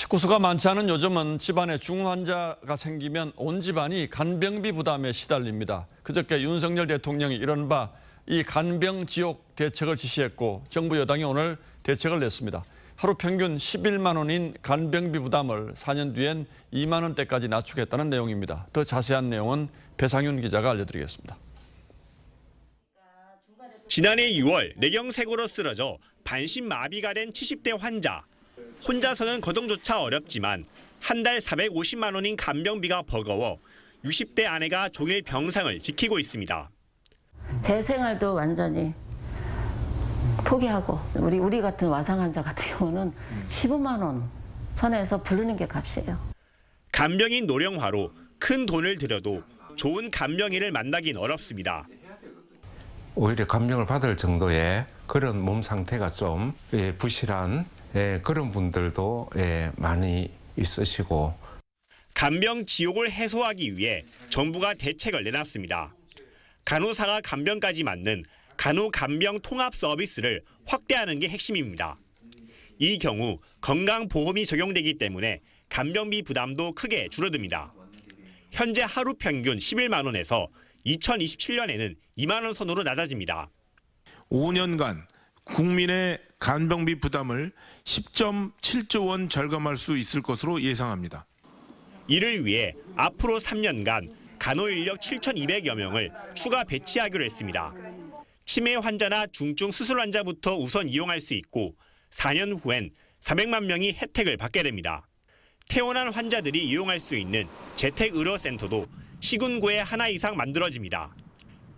식구수가 많지 않은 요즘은 집안에 중환자가 생기면 온 집안이 간병비 부담에 시달립니다. 그저께 윤석열 대통령이 이런 바 이 간병 지옥 대책을 지시했고 정부 여당이 오늘 대책을 냈습니다. 하루 평균 11만 원인 간병비 부담을 4년 뒤엔 2만 원대까지 낮추겠다는 내용입니다. 더 자세한 내용은 배상윤 기자가 알려드리겠습니다. 지난해 6월 내경색으로 쓰러져 반신마비가 된 70대 환자 혼자서는 거동조차 어렵지만 한 달 450만 원인 간병비가 버거워 60대 아내가 종일 병상을 지키고 있습니다. 제 생활도 완전히 포기하고 우리 우리 같은 와상 환자 같은 경우는 15만 원 선에서 부르는 게 값이에요. 간병인 노령화로 큰 돈을 들여도 좋은 간병인을 만나긴 어렵습니다. 오히려 감명을 받을 정도의 그런 몸 상태가 좀 예, 부실한 예, 그런 분들도 예, 많이 있으시고 간병 지옥을 해소하기 위해 정부가 대책을 내놨습니다. 간호사가 간병까지 맞는 간호 간병 통합 서비스를 확대하는 게 핵심입니다. 이 경우 건강보험이 적용되기 때문에 간병비 부담도 크게 줄어듭니다. 현재 하루 평균 11만 원에서 2027년에는 2만 원 선으로 낮아집니다. 5년간 국민의 간병비 부담을 10.7조 원 절감할 수 있을 것으로 예상합니다. 이를 위해 앞으로 3년간 간호인력 7,200여 명을 추가 배치하기로 했습니다. 치매 환자나 중증 수술 환자부터 우선 이용할 수 있고 4년 후엔 400만 명이 혜택을 받게 됩니다. 퇴원한 환자들이 이용할 수 있는 재택의료센터도 시군구에 하나 이상 만들어집니다.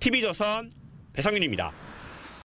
TV조선 배성윤입니다.